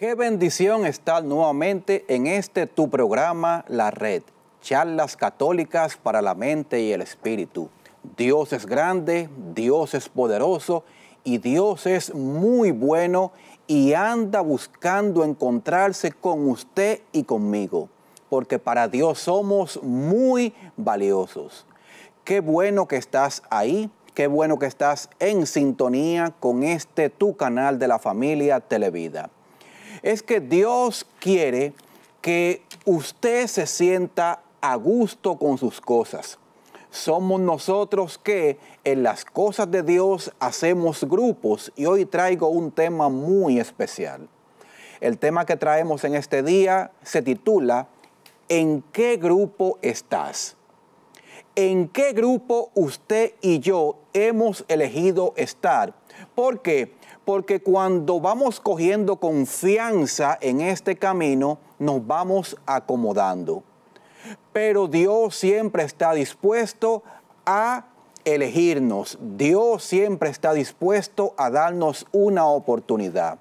Qué bendición estar nuevamente en este tu programa La Red, charlas católicas para la mente y el espíritu. Dios es grande, Dios es poderoso y Dios es muy bueno y anda buscando encontrarse con usted y conmigo, porque para Dios somos muy valiosos. Qué bueno que estás ahí, qué bueno que estás en sintonía con este tu canal de la familia Televida es que Dios quiere que usted se sienta a gusto con sus cosas. Somos nosotros que en las cosas de Dios hacemos grupos y hoy traigo un tema muy especial. El tema que traemos en este día se titula ¿En qué grupo estás? ¿En qué grupo usted y yo hemos elegido estar? Porque porque cuando vamos cogiendo confianza en este camino, nos vamos acomodando. Pero Dios siempre está dispuesto a elegirnos. Dios siempre está dispuesto a darnos una oportunidad.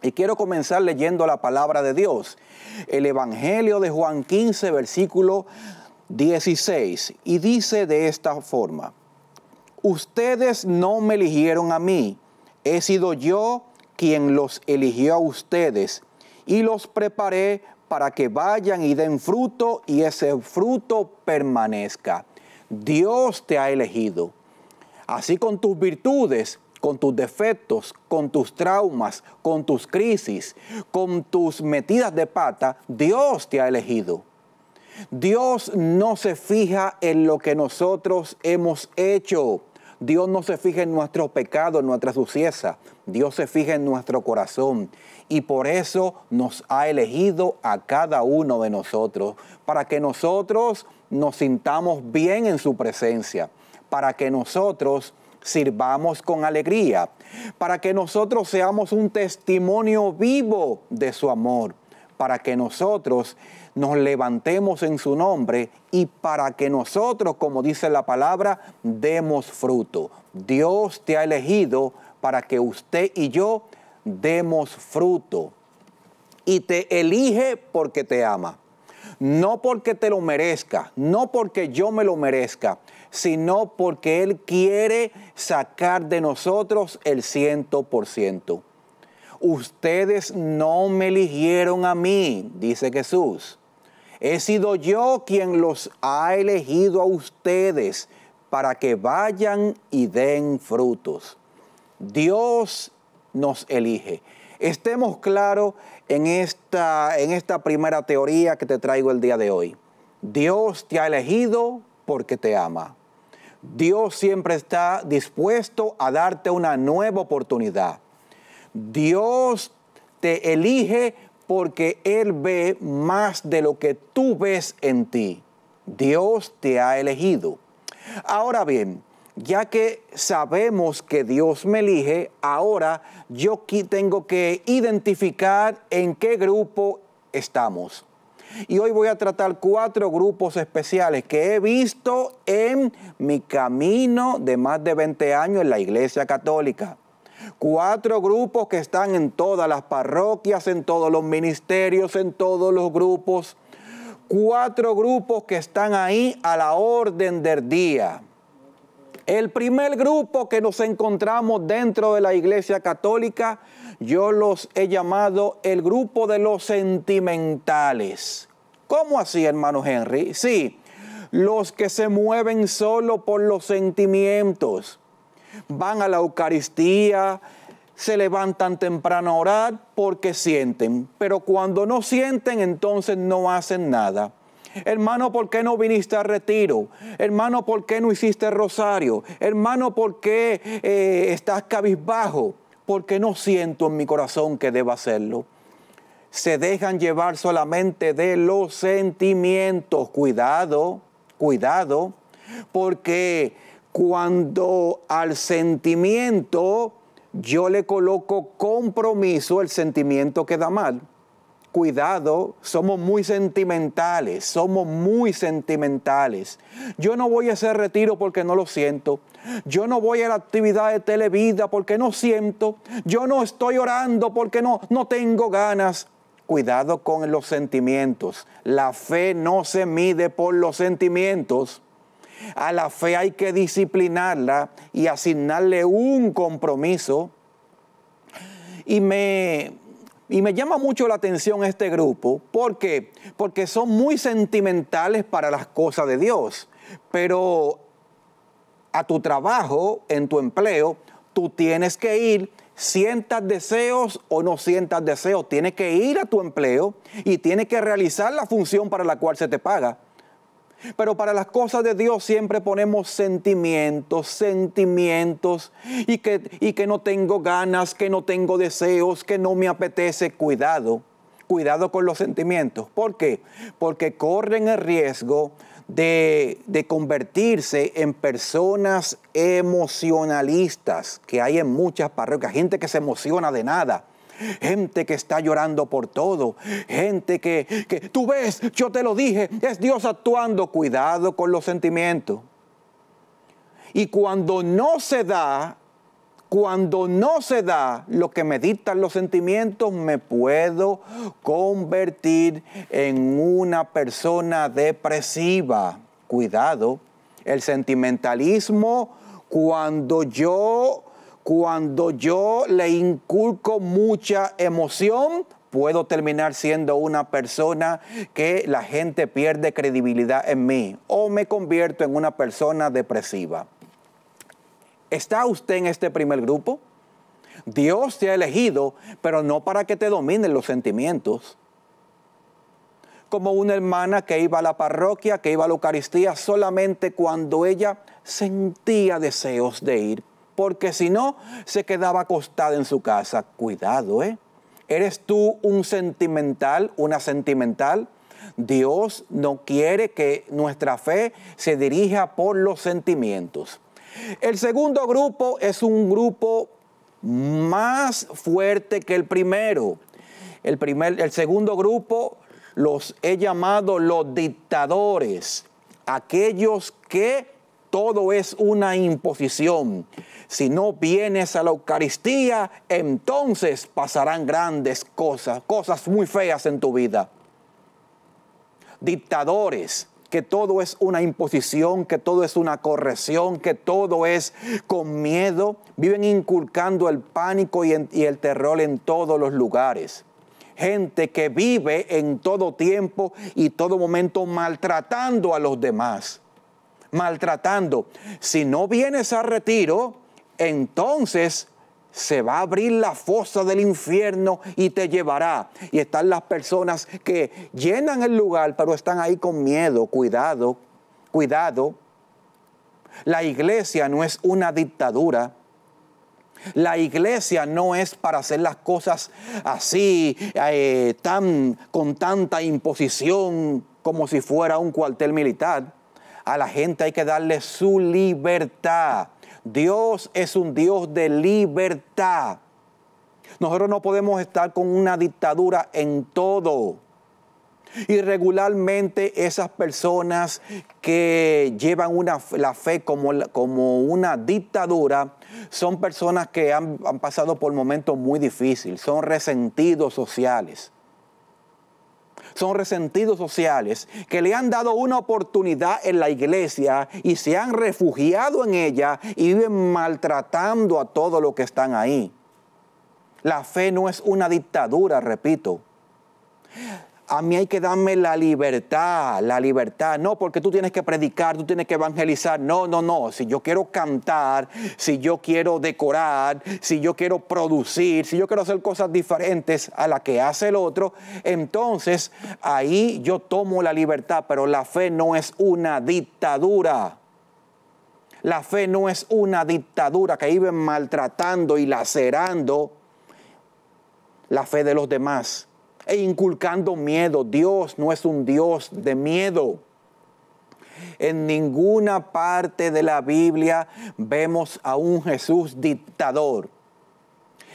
Y quiero comenzar leyendo la palabra de Dios. El Evangelio de Juan 15, versículo 16. Y dice de esta forma, ustedes no me eligieron a mí, he sido yo quien los eligió a ustedes y los preparé para que vayan y den fruto y ese fruto permanezca. Dios te ha elegido. Así con tus virtudes, con tus defectos, con tus traumas, con tus crisis, con tus metidas de pata, Dios te ha elegido. Dios no se fija en lo que nosotros hemos hecho, Dios no se fija en nuestro pecado, en nuestra suciedad. Dios se fija en nuestro corazón y por eso nos ha elegido a cada uno de nosotros, para que nosotros nos sintamos bien en su presencia, para que nosotros sirvamos con alegría, para que nosotros seamos un testimonio vivo de su amor para que nosotros nos levantemos en su nombre y para que nosotros, como dice la palabra, demos fruto. Dios te ha elegido para que usted y yo demos fruto. Y te elige porque te ama. No porque te lo merezca, no porque yo me lo merezca, sino porque Él quiere sacar de nosotros el ciento por ciento ustedes no me eligieron a mí, dice Jesús. He sido yo quien los ha elegido a ustedes para que vayan y den frutos. Dios nos elige. Estemos claros en esta, en esta primera teoría que te traigo el día de hoy. Dios te ha elegido porque te ama. Dios siempre está dispuesto a darte una nueva oportunidad. Dios te elige porque Él ve más de lo que tú ves en ti. Dios te ha elegido. Ahora bien, ya que sabemos que Dios me elige, ahora yo tengo que identificar en qué grupo estamos. Y hoy voy a tratar cuatro grupos especiales que he visto en mi camino de más de 20 años en la Iglesia Católica. Cuatro grupos que están en todas las parroquias, en todos los ministerios, en todos los grupos. Cuatro grupos que están ahí a la orden del día. El primer grupo que nos encontramos dentro de la Iglesia Católica, yo los he llamado el grupo de los sentimentales. ¿Cómo así, hermano Henry? Sí, los que se mueven solo por los sentimientos van a la Eucaristía, se levantan temprano a orar porque sienten, pero cuando no sienten entonces no hacen nada. Hermano, ¿por qué no viniste a retiro? Hermano, ¿por qué no hiciste rosario? Hermano, ¿por qué eh, estás cabizbajo? Porque no siento en mi corazón que deba hacerlo. Se dejan llevar solamente de los sentimientos. Cuidado, cuidado, porque cuando al sentimiento yo le coloco compromiso, el sentimiento queda mal. Cuidado, somos muy sentimentales, somos muy sentimentales. Yo no voy a hacer retiro porque no lo siento. Yo no voy a la actividad de televida porque no siento. Yo no estoy orando porque no, no tengo ganas. Cuidado con los sentimientos. La fe no se mide por los sentimientos a la fe hay que disciplinarla y asignarle un compromiso. Y me, llama mucho la atención este grupo. ¿Por qué? Porque son muy sentimentales para las cosas de Dios. Pero a tu trabajo, en tu empleo, tú tienes que ir, sientas deseos o no sientas deseos, tienes que ir a tu empleo y tienes que realizar la función para la cual se te paga. Pero para las cosas de Dios siempre ponemos sentimientos, sentimientos, y que, no tengo ganas, que no tengo deseos, que no me apetece. Cuidado, cuidado con los sentimientos. ¿Por qué? Porque corren el riesgo de, de, convertirse en personas emocionalistas, que hay en muchas parroquias, gente que se emociona de nada gente que está llorando por todo, gente que, que tú ves, yo te lo dije, es Dios actuando, cuidado con los sentimientos. Y cuando no se da, cuando no se da lo que me dictan los sentimientos, me puedo convertir en una persona depresiva. Cuidado, el sentimentalismo, cuando yo cuando yo le inculco mucha emoción, puedo terminar siendo una persona que la gente pierde credibilidad en mí o me convierto en una persona depresiva. ¿Está usted en este primer grupo? Dios te ha elegido, pero no para que te dominen los sentimientos. Como una hermana que iba a la parroquia, que iba a la Eucaristía, solamente cuando ella sentía deseos de ir porque si no, se quedaba acostada en su casa. Cuidado, ¿eh? ¿Eres tú un sentimental, una sentimental? Dios no quiere que nuestra fe se dirija por los sentimientos. El segundo grupo es un grupo más fuerte que el primero. El, primer, el segundo grupo los he llamado los dictadores, aquellos que todo es una imposición, si no vienes a la Eucaristía, entonces pasarán grandes cosas, cosas muy feas en tu vida. Dictadores, que todo es una imposición, que todo es una corrección, que todo es con miedo, viven inculcando el pánico y, el terror en todos los lugares gente que vive en todo tiempo y todo momento maltratando a los demás. Maltratando. Si no vienes a retiro, entonces se va a abrir la fosa del infierno y te llevará. Y están las personas que llenan el lugar, pero están ahí con miedo, cuidado, cuidado. La iglesia no es una dictadura. La iglesia no es para hacer las cosas así, eh, tan, con tanta imposición como si fuera un cuartel militar. A la gente hay que darle su libertad Dios es un Dios de libertad. Nosotros no podemos estar con una dictadura en todo. Y regularmente esas personas que llevan la fe como, una dictadura son personas que han, han pasado por momentos muy difíciles, son resentidos sociales son resentidos sociales que le han dado una oportunidad en la iglesia y se han refugiado en ella y viven maltratando a todo lo que están ahí. La fe no es una dictadura, repito a mí hay que darme la libertad, la libertad. No, porque tú tienes que predicar, tú tienes que evangelizar. No, no, no. Si yo quiero cantar, si yo quiero decorar, si yo quiero producir, si yo quiero hacer cosas diferentes a las que hace el otro, entonces ahí yo tomo la libertad. Pero la fe no es una dictadura. La fe no es una dictadura que ven maltratando y lacerando la fe de los demás e inculcando miedo. Dios no es un Dios de miedo. En ninguna parte de la Biblia vemos a un Jesús dictador.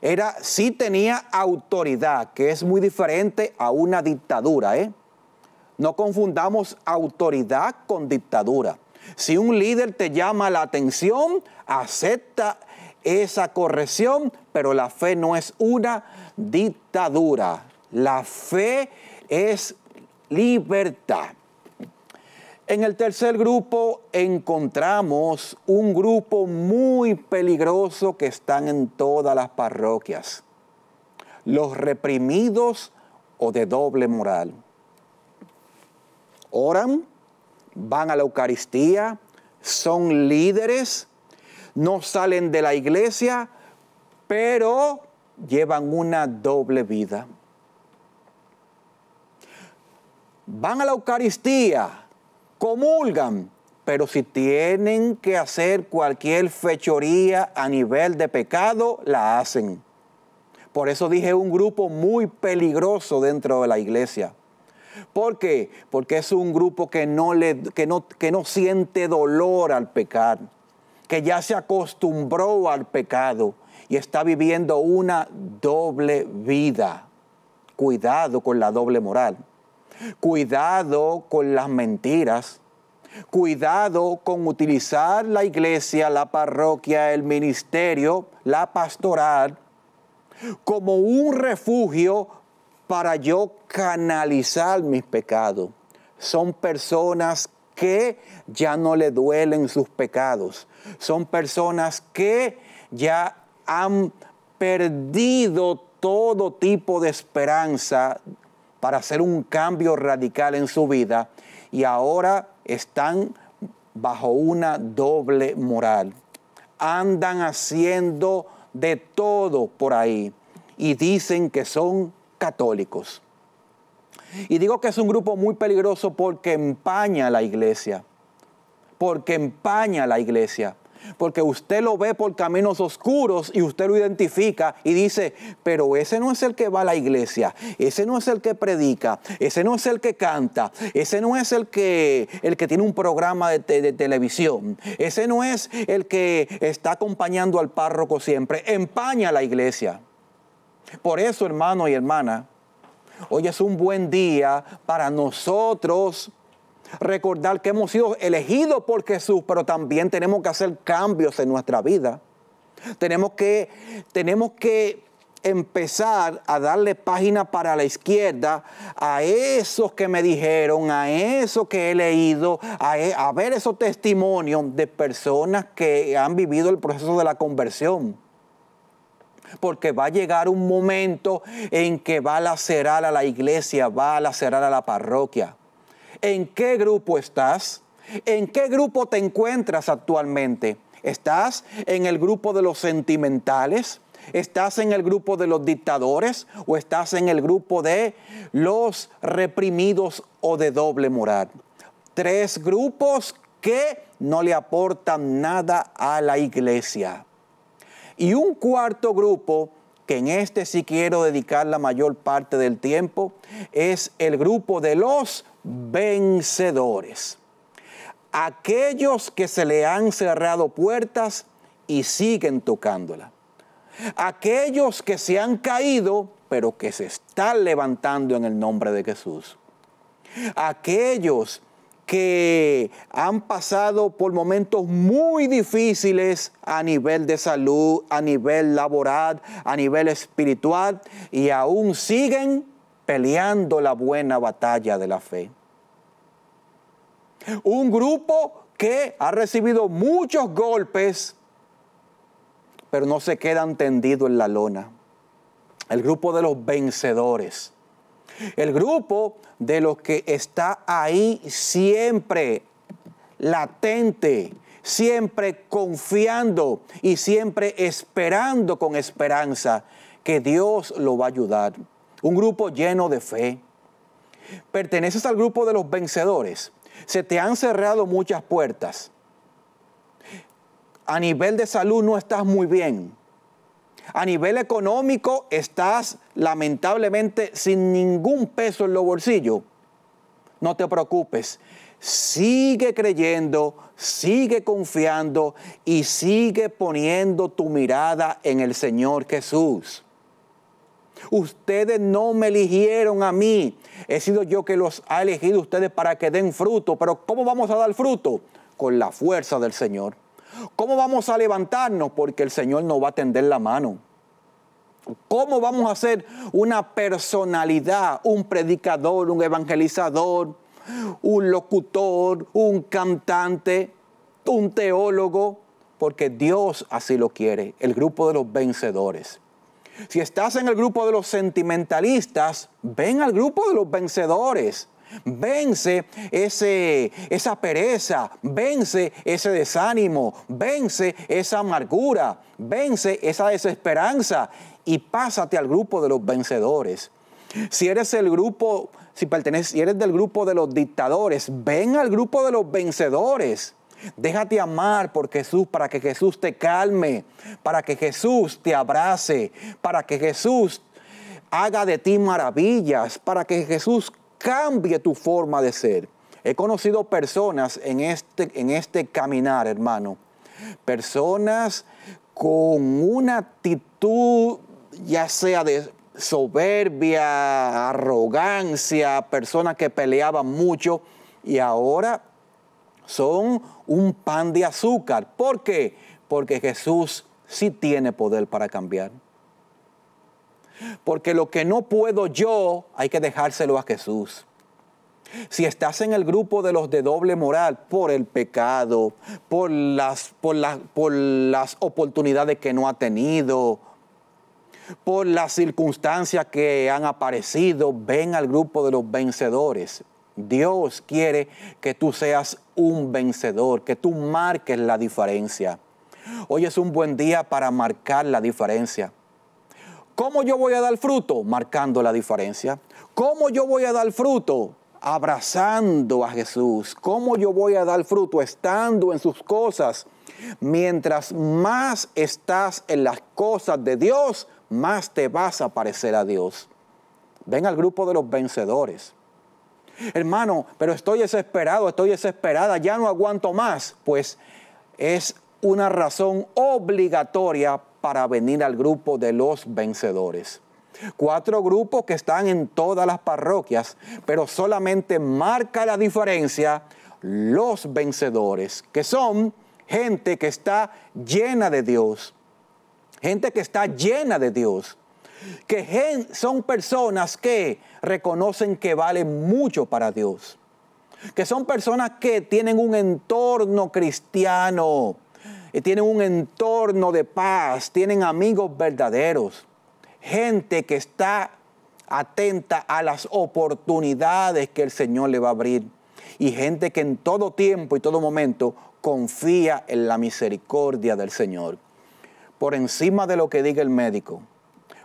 Era, sí tenía autoridad, que es muy diferente a una dictadura. ¿eh? No confundamos autoridad con dictadura. Si un líder te llama la atención, acepta esa corrección, pero la fe no es una dictadura. La fe es libertad. En el tercer grupo encontramos un grupo muy peligroso que están en todas las parroquias, los reprimidos o de doble moral. Oran, van a la Eucaristía, son líderes, no salen de la iglesia, pero llevan una doble vida. van a la Eucaristía, comulgan, pero si tienen que hacer cualquier fechoría a nivel de pecado, la hacen. Por eso dije un grupo muy peligroso dentro de la iglesia. ¿Por qué? Porque es un grupo que no, le, no, que no siente dolor al pecar, que ya se acostumbró al pecado y está viviendo una doble vida. Cuidado con la doble moral. Cuidado con las mentiras. Cuidado con utilizar la iglesia, la parroquia, el ministerio, la pastoral, como un refugio para yo canalizar mis pecados. Son personas que ya no le duelen sus pecados. Son personas que ya han perdido todo tipo de esperanza para hacer un cambio radical en su vida y ahora están bajo una doble moral. Andan haciendo de todo por ahí y dicen que son católicos. Y digo que es un grupo muy peligroso porque empaña la iglesia, porque empaña la iglesia. Porque usted lo ve por caminos oscuros y usted lo identifica y dice, pero ese no es el que va a la iglesia, ese no es el que predica, ese no es el que canta, ese no es el que, el que tiene un programa de, de televisión, ese no es el que está acompañando al párroco siempre, empaña la iglesia. Por eso, hermano y hermana, hoy es un buen día para nosotros recordar que hemos sido elegidos por Jesús, pero también tenemos que hacer cambios en nuestra vida. Tenemos que, tenemos que empezar a darle página para la izquierda a esos que me dijeron, a eso que he leído, a, e, a ver esos testimonios de personas que han vivido el proceso de la conversión. Porque va a llegar un momento en que va a lacerar a la iglesia, va a lacerar a la parroquia en qué grupo estás, en qué grupo te encuentras actualmente. ¿Estás en el grupo de los sentimentales? ¿Estás en el grupo de los dictadores o estás en el grupo de los reprimidos o de doble moral? Tres grupos que no le aportan nada a la iglesia. Y un cuarto grupo, que en este sí quiero dedicar la mayor parte del tiempo, es el grupo de los vencedores. Aquellos que se le han cerrado puertas y siguen tocándola. Aquellos que se han caído, pero que se están levantando en el nombre de Jesús. Aquellos que han pasado por momentos muy difíciles a nivel de salud, a nivel laboral, a nivel espiritual, y aún siguen peleando la buena batalla de la fe. Un grupo que ha recibido muchos golpes, pero no se quedan tendido en la lona. El grupo de los vencedores. El grupo de los que está ahí siempre, latente, siempre confiando y siempre esperando con esperanza que Dios lo va a ayudar un grupo lleno de fe. Perteneces al grupo de los vencedores. Se te han cerrado muchas puertas. A nivel de salud no estás muy bien. A nivel económico estás lamentablemente sin ningún peso en los bolsillos. No te preocupes. Sigue creyendo, sigue confiando y sigue poniendo tu mirada en el Señor Jesús. Ustedes no me eligieron a mí. He sido yo que los ha elegido ustedes para que den fruto. Pero ¿cómo vamos a dar fruto? Con la fuerza del Señor. ¿Cómo vamos a levantarnos? Porque el Señor nos va a tender la mano. ¿Cómo vamos a ser una personalidad, un predicador, un evangelizador, un locutor, un cantante, un teólogo? Porque Dios así lo quiere, el grupo de los vencedores. Si estás en el grupo de los sentimentalistas, ven al grupo de los vencedores. Vence ese, esa pereza, vence ese desánimo, vence esa amargura, vence esa desesperanza y pásate al grupo de los vencedores. Si eres el grupo, si perteneces, si eres del grupo de los dictadores, ven al grupo de los vencedores. Déjate amar por Jesús para que Jesús te calme, para que Jesús te abrace, para que Jesús haga de ti maravillas, para que Jesús cambie tu forma de ser. He conocido personas en este, en este caminar, hermano. Personas con una actitud ya sea de soberbia, arrogancia, personas que peleaban mucho y ahora son un pan de azúcar. ¿Por qué? Porque Jesús sí tiene poder para cambiar. Porque lo que no puedo yo, hay que dejárselo a Jesús. Si estás en el grupo de los de doble moral por el pecado, por las, por, por las oportunidades que no ha tenido, por las circunstancias que han aparecido, ven al grupo de los vencedores. Dios quiere que tú seas un vencedor, que tú marques la diferencia. Hoy es un buen día para marcar la diferencia. ¿Cómo yo voy a dar fruto? Marcando la diferencia. ¿Cómo yo voy a dar fruto? Abrazando a Jesús. ¿Cómo yo voy a dar fruto? Estando en sus cosas. Mientras más estás en las cosas de Dios, más te vas a parecer a Dios. Ven al grupo de los vencedores hermano, pero estoy desesperado, estoy desesperada, ya no aguanto más, pues es una razón obligatoria para venir al grupo de los vencedores. Cuatro grupos que están en todas las parroquias, pero solamente marca la diferencia los vencedores, que son gente que está llena de Dios, gente que está llena de Dios, que son personas que reconocen que valen mucho para Dios, que son personas que tienen un entorno cristiano, tienen un entorno de paz, tienen amigos verdaderos, gente que está atenta a las oportunidades que el Señor le va a abrir y gente que en todo tiempo y todo momento confía en la misericordia del Señor. Por encima de lo que diga el médico,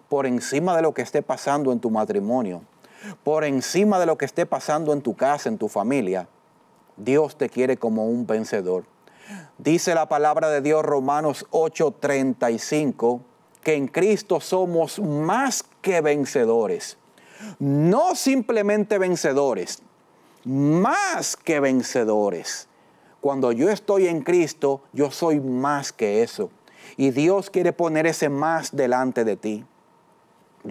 por encima de lo que esté pasando en tu matrimonio, por encima de lo que esté pasando en tu casa, en tu familia. Dios te quiere como un vencedor. Dice la palabra de Dios Romanos 8:35 que en Cristo somos más que vencedores. No simplemente vencedores, más que vencedores. Cuando yo estoy en Cristo, yo soy más que eso. Y Dios quiere poner ese más delante de ti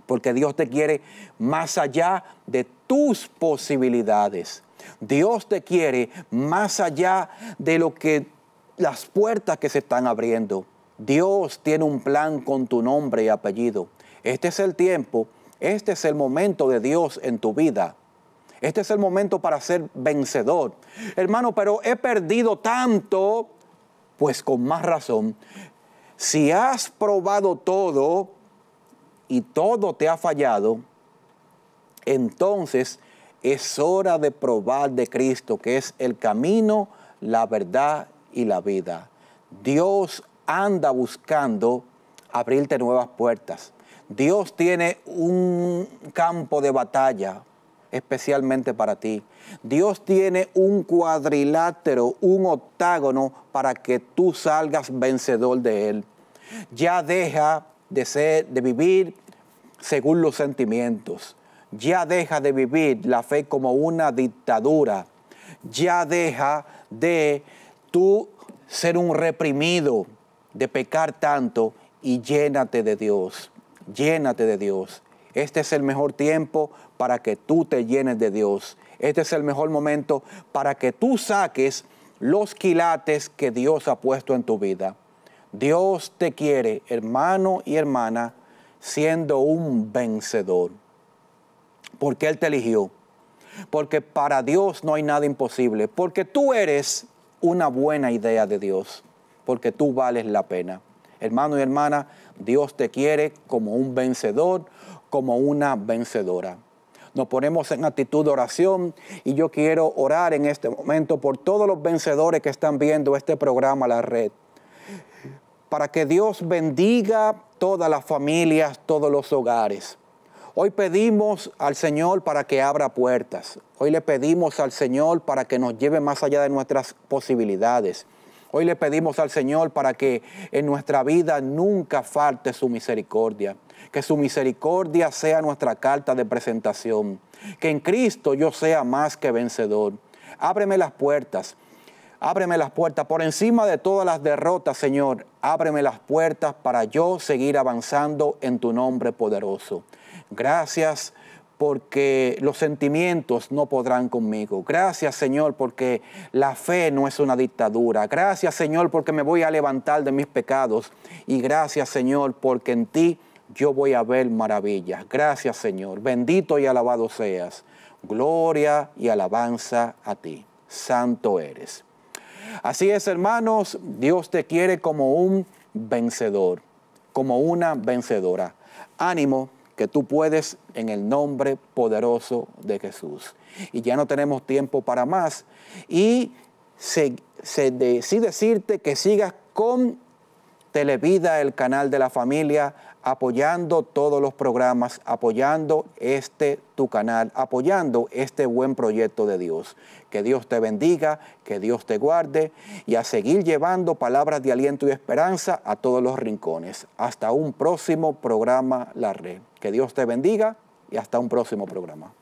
porque Dios te quiere más allá de tus posibilidades. Dios te quiere más allá de lo que las puertas que se están abriendo. Dios tiene un plan con tu nombre y apellido. Este es el tiempo, este es el momento de Dios en tu vida. Este es el momento para ser vencedor. Hermano, pero he perdido tanto, pues con más razón. Si has probado todo, y todo te ha fallado, entonces es hora de probar de Cristo, que es el camino, la verdad y la vida. Dios anda buscando abrirte nuevas puertas. Dios tiene un campo de batalla especialmente para ti. Dios tiene un cuadrilátero, un octágono para que tú salgas vencedor de él. Ya deja de, ser, de vivir según los sentimientos. Ya deja de vivir la fe como una dictadura. Ya deja de tú ser un reprimido, de pecar tanto y llénate de Dios. Llénate de Dios. Este es el mejor tiempo para que tú te llenes de Dios. Este es el mejor momento para que tú saques los quilates que Dios ha puesto en tu vida. Dios te quiere, hermano y hermana, siendo un vencedor. Porque Él te eligió. Porque para Dios no hay nada imposible. Porque tú eres una buena idea de Dios. Porque tú vales la pena. Hermano y hermana, Dios te quiere como un vencedor, como una vencedora. Nos ponemos en actitud de oración y yo quiero orar en este momento por todos los vencedores que están viendo este programa La Red para que Dios bendiga todas las familias, todos los hogares. Hoy pedimos al Señor para que abra puertas. Hoy le pedimos al Señor para que nos lleve más allá de nuestras posibilidades. Hoy le pedimos al Señor para que en nuestra vida nunca falte su misericordia. Que su misericordia sea nuestra carta de presentación. Que en Cristo yo sea más que vencedor. Ábreme las puertas. Ábreme las puertas por encima de todas las derrotas, Señor. Ábreme las puertas para yo seguir avanzando en tu nombre poderoso. Gracias porque los sentimientos no podrán conmigo. Gracias Señor porque la fe no es una dictadura. Gracias Señor porque me voy a levantar de mis pecados. Y gracias Señor porque en ti yo voy a ver maravillas. Gracias Señor. Bendito y alabado seas. Gloria y alabanza a ti. Santo eres. Así es, hermanos, Dios te quiere como un vencedor, como una vencedora. Ánimo que tú puedes en el nombre poderoso de Jesús. Y ya no tenemos tiempo para más. Y se, sí decirte que sigas con Televida, el canal de la familia, apoyando todos los programas, apoyando este tu canal, apoyando este buen proyecto de Dios. Que Dios te bendiga, que Dios te guarde y a seguir llevando palabras de aliento y esperanza a todos los rincones. Hasta un próximo programa La Red. Que Dios te bendiga y hasta un próximo programa.